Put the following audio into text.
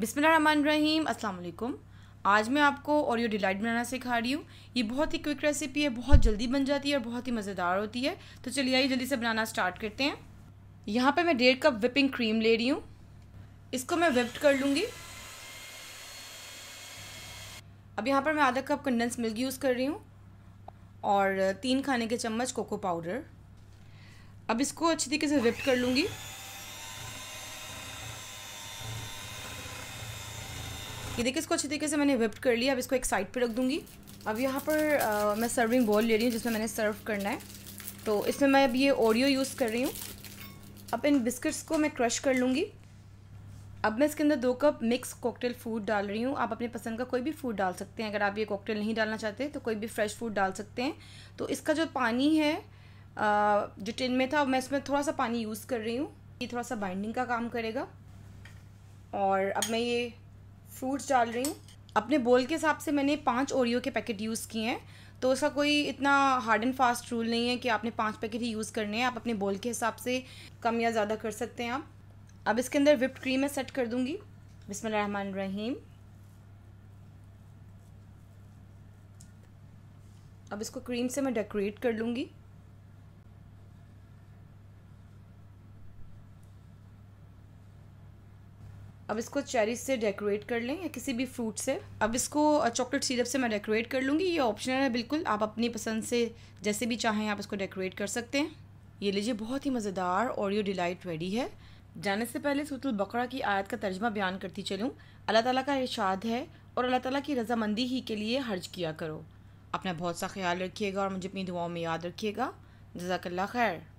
बिसमीम अल्लाम आज मैं आपको ओरियो डिलाइट बनाना सिखा रही हूँ ये बहुत ही क्विक रेसिपी है बहुत जल्दी बन जाती है और बहुत ही मज़ेदार होती है तो चलिए आइए जल्दी से बनाना स्टार्ट करते हैं यहाँ पे मैं डेढ़ कप विपिंग क्रीम ले रही हूँ इसको मैं विप्ड कर लूँगी अब यहाँ पर मैं आधा कप कंडेंस मिल्क यूज़ कर रही हूँ और तीन खाने के चम्मच कोको पाउडर अब इसको अच्छी तरीके से विप्ड कर लूँगी ये देखिए इसको अच्छी तरीके से मैंने विप्ड कर लिया अब इसको एक साइड पे रख दूँगी अब यहाँ पर आ, मैं सर्विंग बॉल ले रही हूँ जिसमें मैंने सर्व करना है तो इसमें मैं अब ये ओरियो यूज़ कर रही हूँ अब इन बिस्किट्स को मैं क्रश कर लूँगी अब मैं इसके अंदर दो कप मिक्स कॉकटेल फूड डाल रही हूँ आप अपने पसंद का कोई भी फूड डाल सकते हैं अगर आप ये कॉकटेल नहीं डालना चाहते तो कोई भी फ्रेश फूड डाल सकते हैं तो इसका जो पानी है जो टिन में था मैं इसमें थोड़ा सा पानी यूज़ कर रही हूँ ये थोड़ा सा बाइंडिंग का काम करेगा और अब मैं ये फ्रूट्स डाल रही हूँ अपने बोल के हिसाब से मैंने पाँच ओरियो के पैकेट यूज़ किए हैं तो उसका कोई इतना हार्ड एंड फास्ट रूल नहीं है कि आपने पाँच पैकेट ही यूज़ करने हैं आप अपने बोल के हिसाब से कम या ज़्यादा कर सकते हैं आप अब इसके अंदर विप्ड क्रीम मैं सेट कर दूँगी बिसमान रहीम अब इसको क्रीम से मैं डेकोरेट कर लूँगी अब इसको चेरी से डेकोरेट कर लें या किसी भी फ्रूट से अब इसको चॉकलेट सिरप से मैं डेकोरेट कर लूँगी ये ऑप्शनल है बिल्कुल आप अपनी पसंद से जैसे भी चाहें आप इसको डेकोरेट कर सकते हैं ये लीजिए बहुत ही मज़ेदार और ये डिलाइट रेडी है जाने से पहले सूतुल बकरा की आयत का तर्जमा बयान करती चलूँ अल्लाह ताली का इर्शाद है और अल्लाह ताली की रजामंदी ही के लिए हर्ज किया करो अपना बहुत सा ख्याल रखिएगा और मुझे अपनी दुआओं में याद रखिएगा जजाकल्ला खैर